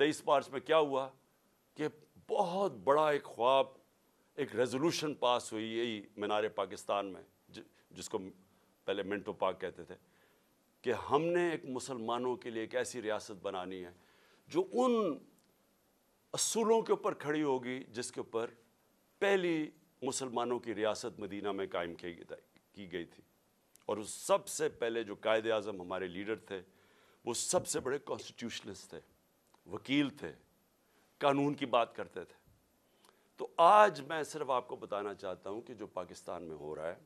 तेईस मार्च में क्या हुआ कि बहुत बड़ा एक ख्वाब एक रेजोल्यूशन पास हुई यही मीनार पाकिस्तान में ज, जिसको पहले मिंटो पाक कहते थे कि हमने एक मुसलमानों के लिए एक ऐसी रियासत बनानी है जो उन असूलों के ऊपर खड़ी होगी जिसके ऊपर पहली मुसलमानों की रियासत मदीना में कायम की गई थी और उस सबसे पहले जो कायद अजम हमारे लीडर थे वो सबसे बड़े कॉन्स्टिट्यूशनस्ट थे वकील थे कानून की बात करते थे तो आज मैं सिर्फ आपको बताना चाहता हूं कि जो पाकिस्तान में हो रहा है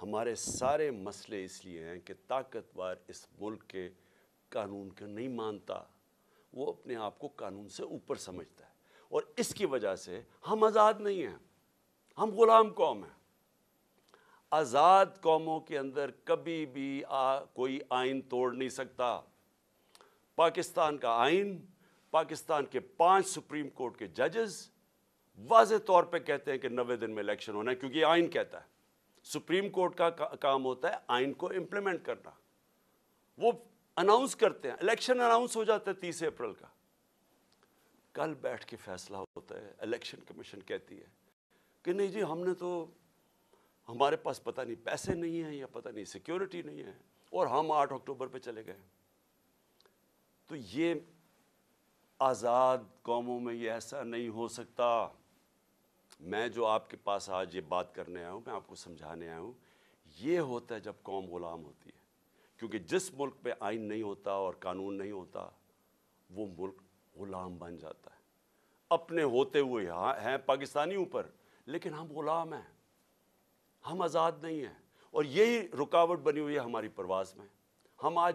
हमारे सारे मसले इसलिए हैं कि ताकतवर इस मुल्क के कानून को नहीं मानता वो अपने आप को कानून से ऊपर समझता है और इसकी वजह से हम आज़ाद नहीं हैं हम ग़ुलाम कौम हैं आज़ाद कौमों के अंदर कभी भी आ, कोई आइन तोड़ नहीं सकता पाकिस्तान का आइन पाकिस्तान के पांच सुप्रीम कोर्ट के जजेस वाज तौर पे कहते हैं कि नबे दिन में इलेक्शन होना है क्योंकि आइन कहता है सुप्रीम कोर्ट का, का काम होता है आइन को इम्प्लीमेंट करना वो अनाउंस करते हैं इलेक्शन अनाउंस हो जाता है तीस अप्रैल का कल बैठ के फैसला होता है इलेक्शन कमीशन कहती है कि नहीं जी हमने तो हमारे पास पता नहीं पैसे नहीं हैं या पता नहीं सिक्योरिटी नहीं है और हम आठ अक्टूबर पर चले गए तो ये आज़ाद कौमों में ये ऐसा नहीं हो सकता मैं जो आपके पास आज ये बात करने आया हूँ मैं आपको समझाने आया हूँ ये होता है जब कौम ग़ुलाम होती है क्योंकि जिस मुल्क में आइन नहीं होता और कानून नहीं होता वो मुल्क ग़ुलाम बन जाता है अपने होते हुए यहाँ हैं पाकिस्तानी ऊपर लेकिन हम ग़ुलाम हैं हम आज़ाद नहीं हैं और यही रुकावट बनी हुई है हमारी प्रवास में हम आज